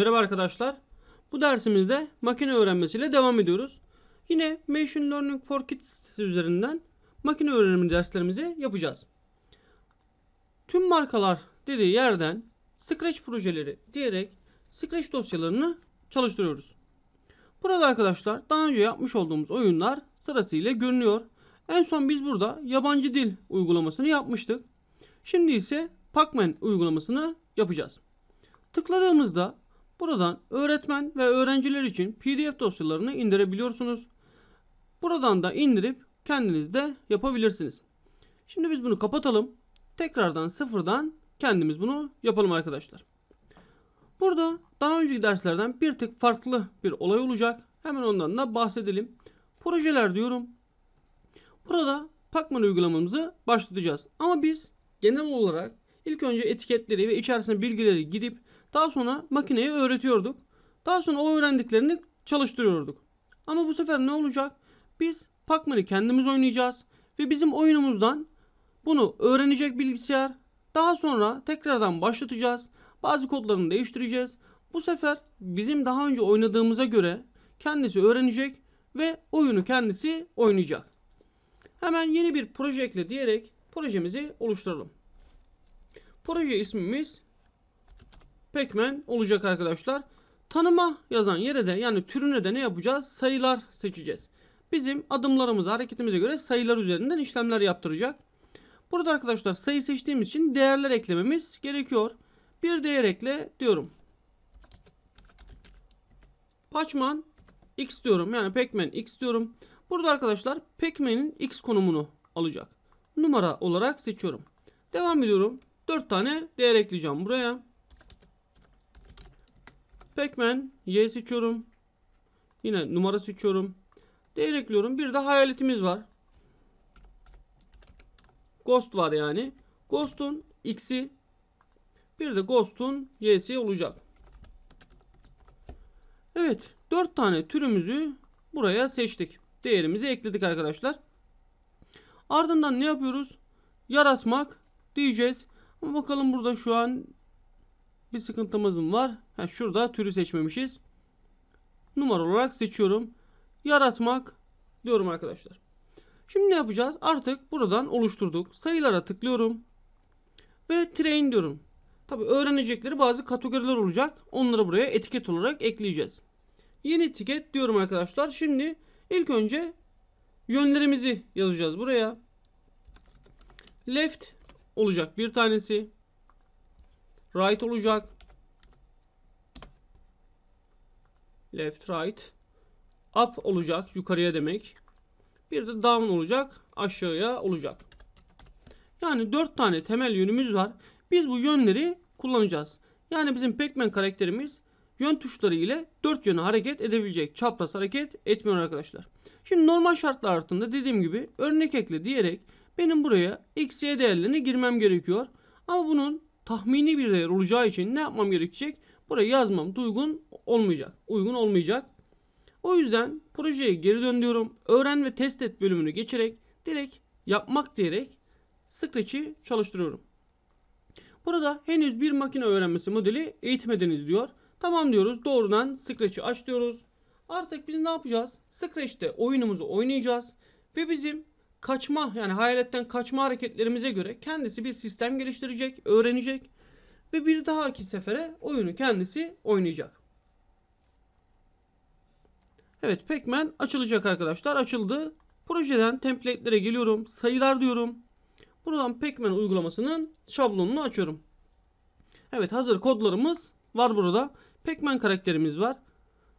Merhaba arkadaşlar. Bu dersimizde makine öğrenmesiyle devam ediyoruz. Yine Machine Learning for Kids sitesi üzerinden makine öğrenimi derslerimizi yapacağız. Tüm markalar dediği yerden Scratch projeleri diyerek Scratch dosyalarını çalıştırıyoruz. Burada arkadaşlar daha önce yapmış olduğumuz oyunlar sırasıyla görünüyor. En son biz burada yabancı dil uygulamasını yapmıştık. Şimdi ise Pacman uygulamasını yapacağız. Tıkladığımızda Buradan öğretmen ve öğrenciler için PDF dosyalarını indirebiliyorsunuz. Buradan da indirip kendiniz de yapabilirsiniz. Şimdi biz bunu kapatalım. Tekrardan sıfırdan kendimiz bunu yapalım arkadaşlar. Burada daha önceki derslerden bir tık farklı bir olay olacak. Hemen ondan da bahsedelim. Projeler diyorum. Burada Pacman uygulamamızı başlatacağız. Ama biz genel olarak ilk önce etiketleri ve içerisinde bilgileri gidip daha sonra makineye öğretiyorduk. Daha sonra o öğrendiklerini çalıştırıyorduk. Ama bu sefer ne olacak? Biz Pac-Man'i kendimiz oynayacağız ve bizim oyunumuzdan bunu öğrenecek bilgisayar. Daha sonra tekrardan başlatacağız. Bazı kodlarını değiştireceğiz. Bu sefer bizim daha önce oynadığımıza göre kendisi öğrenecek ve oyunu kendisi oynayacak. Hemen yeni bir proje ekle diyerek projemizi oluşturalım. Proje ismimiz Pac-Man olacak arkadaşlar. Tanıma yazan yere de yani türüne de ne yapacağız? Sayılar seçeceğiz. Bizim adımlarımız hareketimize göre sayılar üzerinden işlemler yaptıracak. Burada arkadaşlar sayı seçtiğimiz için değerler eklememiz gerekiyor. Bir değer ekle diyorum. Paçman X diyorum. Yani Pac-Man X diyorum. Burada arkadaşlar Pac-Man'in X konumunu alacak. Numara olarak seçiyorum. Devam ediyorum. 4 tane değer ekleyeceğim buraya. Pac-Man. Y seçiyorum. Yine numara seçiyorum. Değer ekliyorum. Bir de hayaletimiz var. Ghost var yani. Ghost'un X'i bir de Ghost'un Y'si olacak. Evet. 4 tane türümüzü buraya seçtik. Değerimizi ekledik arkadaşlar. Ardından ne yapıyoruz? Yaratmak diyeceğiz. Bakalım burada şu an bir sıkıntımız mı var? Ha, şurada türü seçmemişiz. Numara olarak seçiyorum. Yaratmak diyorum arkadaşlar. Şimdi ne yapacağız? Artık buradan oluşturduk. Sayılara tıklıyorum. Ve train diyorum. Tabi öğrenecekleri bazı kategoriler olacak. Onları buraya etiket olarak ekleyeceğiz. Yeni etiket diyorum arkadaşlar. Şimdi ilk önce yönlerimizi yazacağız buraya. Left olacak bir tanesi. Right olacak. Left right. Up olacak yukarıya demek. Bir de down olacak aşağıya olacak. Yani 4 tane temel yönümüz var. Biz bu yönleri kullanacağız. Yani bizim Pac-Man karakterimiz yön tuşları ile 4 yöne hareket edebilecek. Çapraz hareket etmiyor arkadaşlar. Şimdi normal şartlar altında dediğim gibi örnek ekle diyerek benim buraya x, y değerlerini girmem gerekiyor. Ama bunun tahmini bir değer olacağı için ne yapmam gerekecek? Buraya yazmam uygun olmayacak. Uygun olmayacak. O yüzden projeye geri dön Öğren ve test et bölümünü geçerek direkt yapmak diyerek Scratch'i çalıştırıyorum. Burada henüz bir makine öğrenmesi modeli eğitmediniz diyor. Tamam diyoruz. Doğrudan Scratch'i aç diyoruz. Artık biz ne yapacağız? Scratch'te oyunumuzu oynayacağız. Ve bizim kaçma yani hayaletten kaçma hareketlerimize göre kendisi bir sistem geliştirecek, öğrenecek ve bir dahaki sefere oyunu kendisi oynayacak. Evet Pac-Man açılacak arkadaşlar. Açıldı. Projeden template'lere geliyorum. Sayılar diyorum. Buradan Pac-Man uygulamasının şablonunu açıyorum. Evet hazır kodlarımız var burada. Pac-Man karakterimiz var.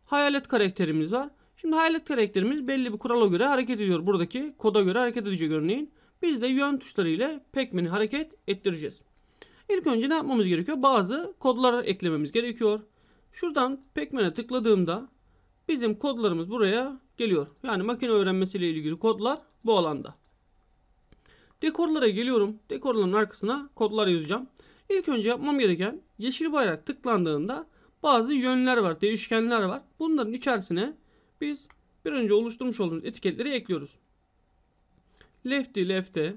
Hayalet karakterimiz var. Şimdi hayalet karakterimiz belli bir kurala göre hareket ediyor. Buradaki koda göre hareket edecek örneğin. Biz de yön tuşları ile Pac-Man'i hareket ettireceğiz. İlk önce ne yapmamız gerekiyor? Bazı kodlar eklememiz gerekiyor. Şuradan Pac-Man'e tıkladığımda bizim kodlarımız buraya geliyor. Yani makine öğrenmesiyle ilgili kodlar bu alanda. Dekorlara geliyorum. Dekorların arkasına kodlar yazacağım. İlk önce yapmam gereken yeşil bayrak tıklandığında bazı yönler var, değişkenler var. Bunların içerisine biz bir önce oluşturmuş olduğumuz etiketleri ekliyoruz. Left'i left'e,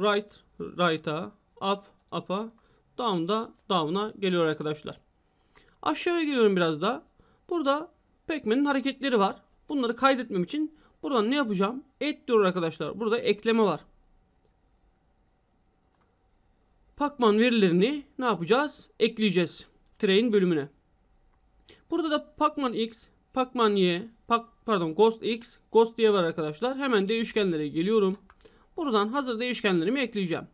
right right'a, up up'a, down da down'a geliyor arkadaşlar. Aşağıya geliyorum biraz daha. Burada pacman'in hareketleri var. Bunları kaydetmem için buradan ne yapacağım? Et diyor arkadaşlar. Burada ekleme var. Pacman verilerini ne yapacağız? Ekleyeceğiz. Train bölümüne. Burada da Pacman X Pacman Y, Pac, pardon Ghost X, Ghost Y var arkadaşlar. Hemen değişkenlere geliyorum. Buradan hazır değişkenlerimi ekleyeceğim.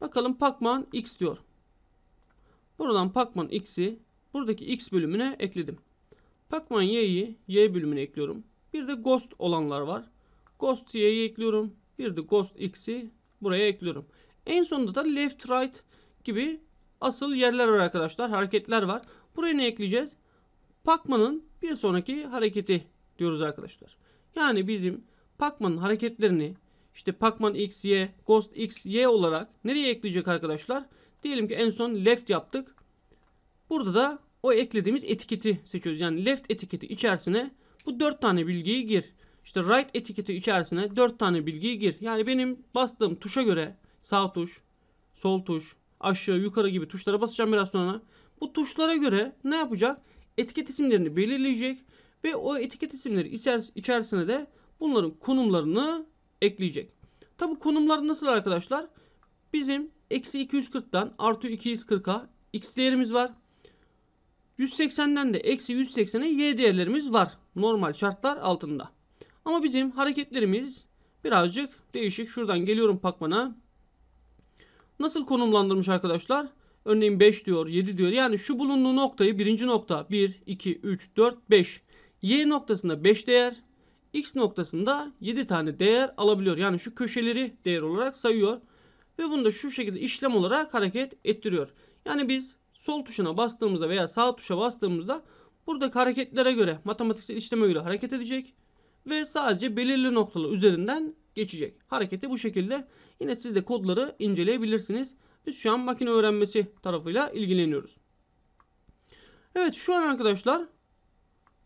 Bakalım Pacman X diyor. Buradan Pacman X'i buradaki X bölümüne ekledim. Pacman Y'yi Y bölümüne ekliyorum. Bir de Ghost olanlar var. Ghost Y'yi ekliyorum. Bir de Ghost X'i buraya ekliyorum. En sonunda da Left Right gibi asıl yerler var arkadaşlar. Hareketler var. Buraya ne ekleyeceğiz? Pacman'ın bir sonraki hareketi diyoruz arkadaşlar. Yani bizim Pacman'ın hareketlerini işte Pacman X, Y, Ghost X, Y olarak nereye ekleyecek arkadaşlar? Diyelim ki en son left yaptık. Burada da o eklediğimiz etiketi seçiyoruz. Yani left etiketi içerisine bu 4 tane bilgiyi gir. İşte right etiketi içerisine 4 tane bilgiyi gir. Yani benim bastığım tuşa göre sağ tuş, sol tuş, aşağı, yukarı gibi tuşlara basacağım biraz sonra. Bu tuşlara göre ne yapacak? etiket isimlerini belirleyecek ve o etiket isimleri içerisine de bunların konumlarını ekleyecek. Tabi konumlar nasıl arkadaşlar? Bizim eksi 240'dan artı 240'a x değerimiz var. 180'den de eksi 180'e y değerlerimiz var. Normal şartlar altında. Ama bizim hareketlerimiz birazcık değişik. Şuradan geliyorum pakmana. Nasıl konumlandırmış arkadaşlar? Örneğin 5 diyor 7 diyor. Yani şu bulunduğu noktayı birinci nokta 1, 2, 3, 4, 5. Y noktasında 5 değer. X noktasında 7 tane değer alabiliyor. Yani şu köşeleri değer olarak sayıyor. Ve bunu da şu şekilde işlem olarak hareket ettiriyor. Yani biz sol tuşuna bastığımızda veya sağ tuşa bastığımızda buradaki hareketlere göre matematiksel işleme göre hareket edecek. Ve sadece belirli noktalar üzerinden geçecek. Hareketi bu şekilde. Yine siz de kodları inceleyebilirsiniz. Biz şu an makine öğrenmesi tarafıyla ilgileniyoruz. Evet şu an arkadaşlar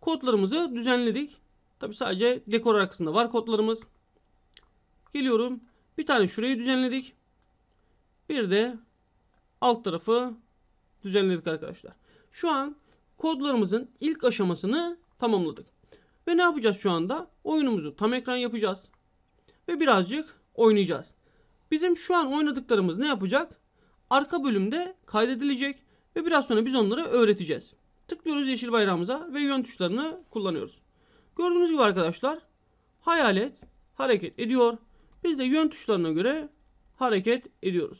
kodlarımızı düzenledik. Tabi sadece dekor arkasında var kodlarımız. Geliyorum. Bir tane şurayı düzenledik. Bir de alt tarafı düzenledik arkadaşlar. Şu an kodlarımızın ilk aşamasını tamamladık. Ve ne yapacağız şu anda? Oyunumuzu tam ekran yapacağız. Ve birazcık oynayacağız. Bizim şu an oynadıklarımız ne yapacak? arka bölümde kaydedilecek ve biraz sonra biz onları öğreteceğiz. Tıklıyoruz yeşil bayrağımıza ve yön tuşlarını kullanıyoruz. Gördüğünüz gibi arkadaşlar hayalet hareket ediyor. Biz de yön tuşlarına göre hareket ediyoruz.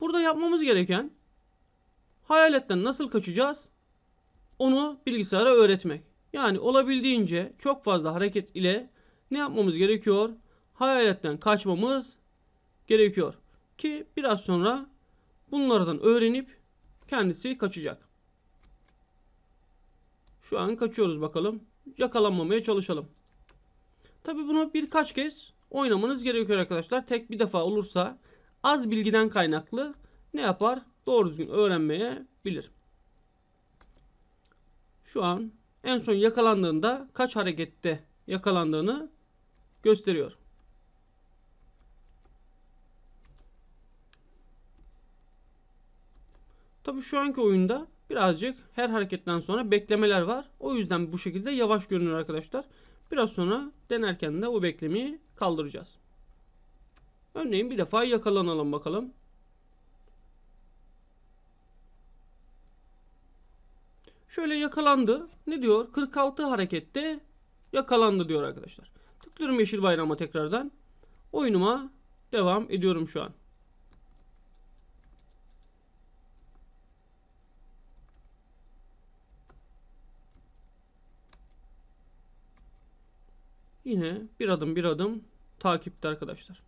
Burada yapmamız gereken hayaletten nasıl kaçacağız? Onu bilgisayara öğretmek. Yani olabildiğince çok fazla hareket ile ne yapmamız gerekiyor? Hayaletten kaçmamız gerekiyor. Ki biraz sonra bunlardan öğrenip kendisi kaçacak. Şu an kaçıyoruz bakalım. Yakalanmamaya çalışalım. Tabi bunu birkaç kez oynamanız gerekiyor arkadaşlar. Tek bir defa olursa az bilgiden kaynaklı ne yapar? Doğru düzgün öğrenmeye bilir. Şu an en son yakalandığında kaç harekette yakalandığını gösteriyor. Tabi şu anki oyunda birazcık her hareketten sonra beklemeler var. O yüzden bu şekilde yavaş görünür arkadaşlar. Biraz sonra denerken de o beklemeyi kaldıracağız. Örneğin bir defa yakalanalım bakalım. Şöyle yakalandı. Ne diyor? 46 harekette yakalandı diyor arkadaşlar. Tıklıyorum yeşil bayrama tekrardan. Oyunuma devam ediyorum şu an. Yine bir adım bir adım takipte arkadaşlar.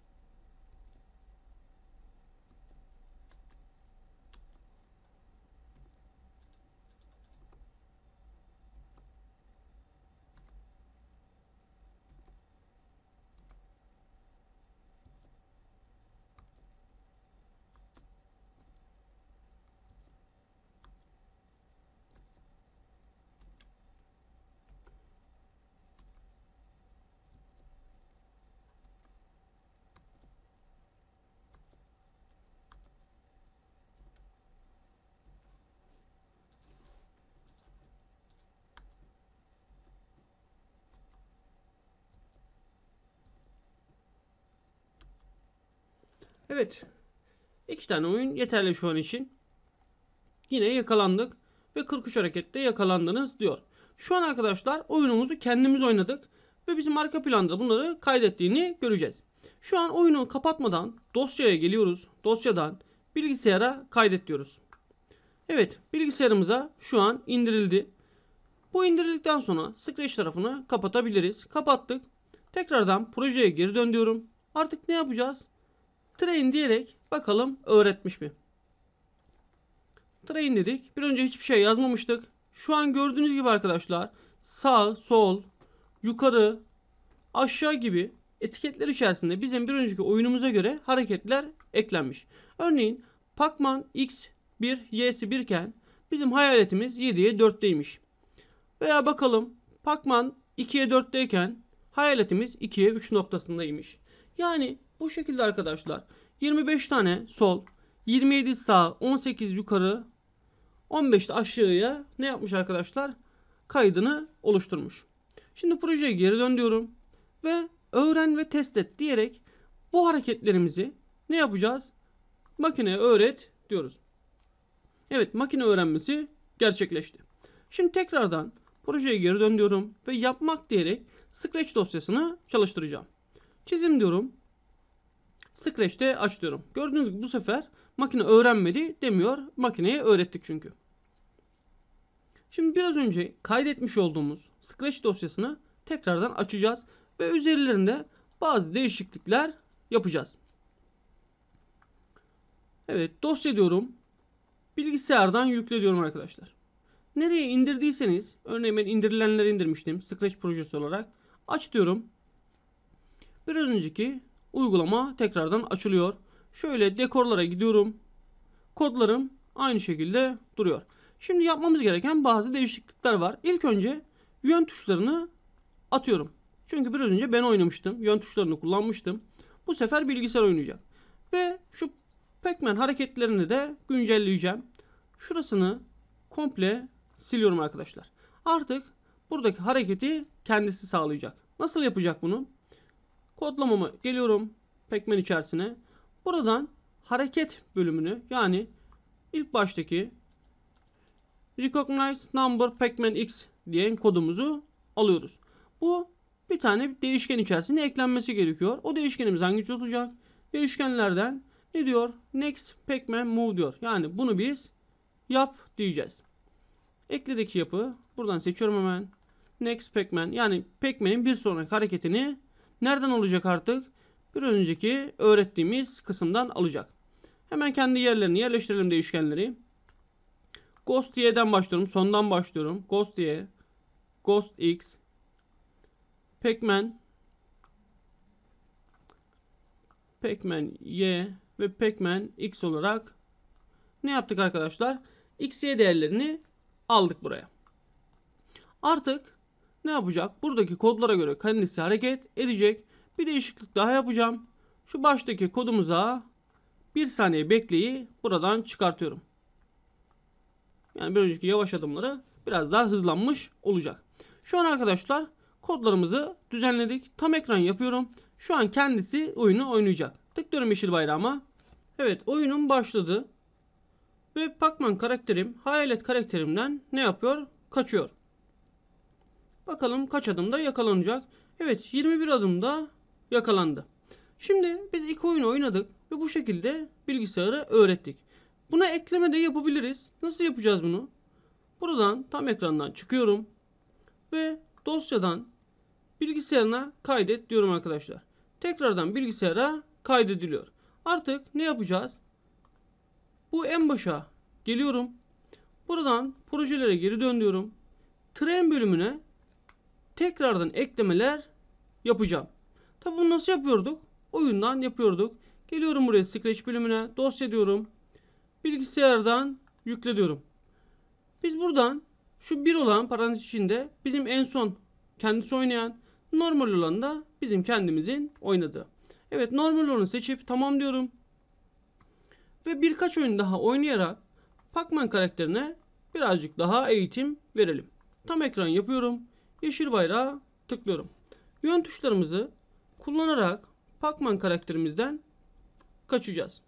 Evet. iki tane oyun yeterli şu an için. Yine yakalandık ve 43 harekette yakalandınız diyor. Şu an arkadaşlar oyunumuzu kendimiz oynadık ve bizim arka planda bunları kaydettiğini göreceğiz. Şu an oyunu kapatmadan dosyaya geliyoruz. Dosyadan bilgisayara kaydet diyoruz. Evet bilgisayarımıza şu an indirildi. Bu indirildikten sonra Scratch tarafını kapatabiliriz. Kapattık. Tekrardan projeye geri dön diyorum. Artık ne yapacağız? train diyerek bakalım öğretmiş mi? Train dedik. Bir önce hiçbir şey yazmamıştık. Şu an gördüğünüz gibi arkadaşlar sağ, sol, yukarı, aşağı gibi etiketler içerisinde bizim bir önceki oyunumuza göre hareketler eklenmiş. Örneğin Pacman X 1, Y'si 1 iken bizim hayaletimiz 7'ye 4'teymiş. Veya bakalım Pacman 2'ye 4'teyken hayaletimiz 2'ye 3 noktasındaymış. Yani bu şekilde arkadaşlar. 25 tane sol, 27 sağ, 18 yukarı, 15 de aşağıya ne yapmış arkadaşlar? Kaydını oluşturmuş. Şimdi projeye geri dön diyorum. Ve öğren ve test et diyerek bu hareketlerimizi ne yapacağız? Makineye öğret diyoruz. Evet makine öğrenmesi gerçekleşti. Şimdi tekrardan projeye geri dön diyorum ve yapmak diyerek Scratch dosyasını çalıştıracağım. Çizim diyorum. Scratch'te aç diyorum. Gördüğünüz gibi bu sefer makine öğrenmedi demiyor. Makineye öğrettik çünkü. Şimdi biraz önce kaydetmiş olduğumuz Scratch dosyasını tekrardan açacağız ve üzerlerinde bazı değişiklikler yapacağız. Evet dosya diyorum. Bilgisayardan yükle diyorum arkadaşlar. Nereye indirdiyseniz örneğin ben indirilenleri indirmiştim Scratch projesi olarak. Aç diyorum. Biraz önceki uygulama tekrardan açılıyor. Şöyle dekorlara gidiyorum. Kodlarım aynı şekilde duruyor. Şimdi yapmamız gereken bazı değişiklikler var. İlk önce yön tuşlarını atıyorum. Çünkü biraz önce ben oynamıştım. Yön tuşlarını kullanmıştım. Bu sefer bilgisayar oynayacak. Ve şu Pac-Man hareketlerini de güncelleyeceğim. Şurasını komple siliyorum arkadaşlar. Artık buradaki hareketi kendisi sağlayacak. Nasıl yapacak bunu? Kodlamama geliyorum Pekmen içerisine. Buradan hareket bölümünü yani ilk baştaki Recognize Number Pacman X diye kodumuzu alıyoruz. Bu bir tane değişken içerisine eklenmesi gerekiyor. O değişkenimiz hangisi olacak? Değişkenlerden ne diyor? Next Pacman Move diyor. Yani bunu biz yap diyeceğiz. Ekledeki yapı buradan seçiyorum hemen. Next Pacman yani Pacman'in bir sonraki hareketini Nereden olacak artık? Bir önceki öğrettiğimiz kısımdan alacak. Hemen kendi yerlerini yerleştirelim değişkenleri. Ghost y'den başlıyorum. Sondan başlıyorum. Ghost y. Ghost x. Pacman. Pacman y ve Pacman x olarak ne yaptık arkadaşlar? X, y değerlerini aldık buraya. Artık ne yapacak? Buradaki kodlara göre kendisi hareket edecek. Bir değişiklik daha yapacağım. Şu baştaki kodumuza bir saniye bekleyi buradan çıkartıyorum. Yani bir önceki yavaş adımları biraz daha hızlanmış olacak. Şu an arkadaşlar kodlarımızı düzenledik. Tam ekran yapıyorum. Şu an kendisi oyunu oynayacak. Tıklıyorum yeşil bayrağıma. Evet oyunum başladı. Ve Pacman karakterim hayalet karakterimden ne yapıyor? Kaçıyor. Bakalım kaç adımda yakalanacak. Evet 21 adımda yakalandı. Şimdi biz iki oyun oynadık ve bu şekilde bilgisayarı öğrettik. Buna ekleme de yapabiliriz. Nasıl yapacağız bunu? Buradan tam ekrandan çıkıyorum ve dosyadan bilgisayarına kaydet diyorum arkadaşlar. Tekrardan bilgisayara kaydediliyor. Artık ne yapacağız? Bu en başa geliyorum. Buradan projelere geri dön diyorum. Tren bölümüne tekrardan eklemeler yapacağım. Tabi bunu nasıl yapıyorduk? Oyundan yapıyorduk. Geliyorum buraya Scratch bölümüne. Dosya diyorum. Bilgisayardan yükle diyorum. Biz buradan şu bir olan parantez içinde bizim en son kendisi oynayan normal olan da bizim kendimizin oynadığı. Evet normal olanı seçip tamam diyorum. Ve birkaç oyun daha oynayarak Pac-Man karakterine birazcık daha eğitim verelim. Tam ekran yapıyorum yeşil bayrağa tıklıyorum. Yön tuşlarımızı kullanarak Pacman karakterimizden kaçacağız.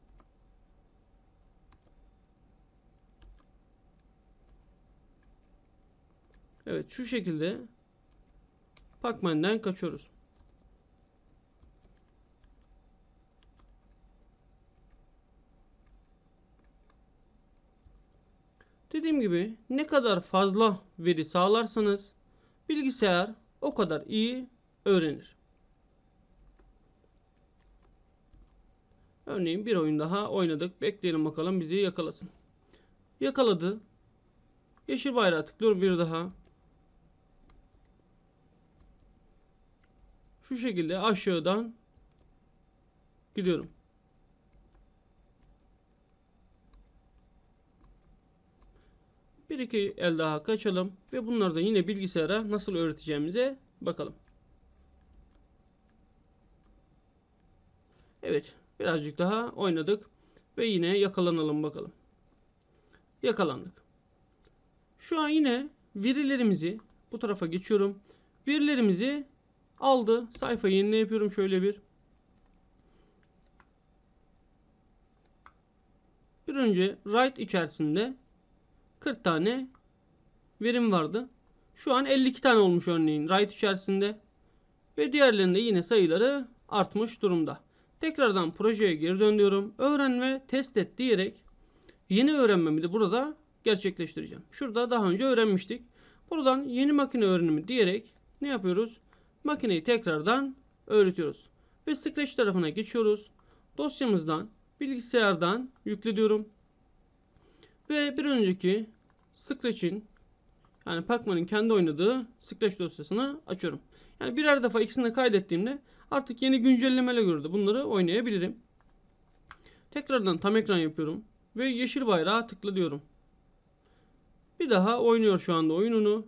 Evet şu şekilde Pacman'den kaçıyoruz. Dediğim gibi ne kadar fazla veri sağlarsanız bilgisayar o kadar iyi öğrenir. Örneğin bir oyun daha oynadık. Bekleyelim bakalım bizi yakalasın. Yakaladı. Yeşil bayrağı tıklıyorum bir daha. Şu şekilde aşağıdan gidiyorum. Bir iki el daha kaçalım ve bunları da yine bilgisayara nasıl öğreteceğimize bakalım. Evet birazcık daha oynadık ve yine yakalanalım bakalım. Yakalandık. Şu an yine verilerimizi bu tarafa geçiyorum. Verilerimizi aldı. Sayfayı yenile yapıyorum şöyle bir. Bir önce write içerisinde 40 tane verim vardı. Şu an 52 tane olmuş örneğin right içerisinde. Ve diğerlerinde yine sayıları artmış durumda. Tekrardan projeye geri dönüyorum. Öğren ve test et diyerek yeni öğrenmemi de burada gerçekleştireceğim. Şurada daha önce öğrenmiştik. Buradan yeni makine öğrenimi diyerek ne yapıyoruz? Makineyi tekrardan öğretiyoruz. Ve Scratch tarafına geçiyoruz. Dosyamızdan, bilgisayardan yükle ve bir önceki Scratch'in yani Pacman'ın kendi oynadığı Scratch dosyasını açıyorum. Yani birer defa ikisini de kaydettiğimde artık yeni güncellemeyle göre de bunları oynayabilirim. Tekrardan tam ekran yapıyorum ve yeşil bayrağa tıkla diyorum. Bir daha oynuyor şu anda oyununu.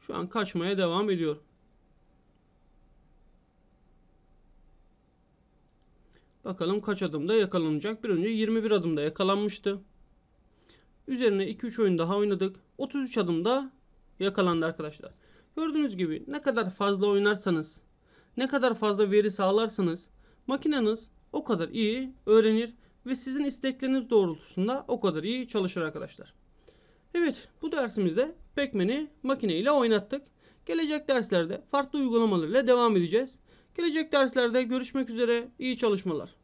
Şu an kaçmaya devam ediyor. Bakalım kaç adımda yakalanacak. Bir önce 21 adımda yakalanmıştı. Üzerine 2-3 oyun daha oynadık. 33 adımda yakalandı arkadaşlar. Gördüğünüz gibi ne kadar fazla oynarsanız, ne kadar fazla veri sağlarsanız makineniz o kadar iyi öğrenir ve sizin istekleriniz doğrultusunda o kadar iyi çalışır arkadaşlar. Evet bu dersimizde Pac-Man'i makine ile oynattık. Gelecek derslerde farklı uygulamalarla devam edeceğiz. Gelecek derslerde görüşmek üzere. İyi çalışmalar.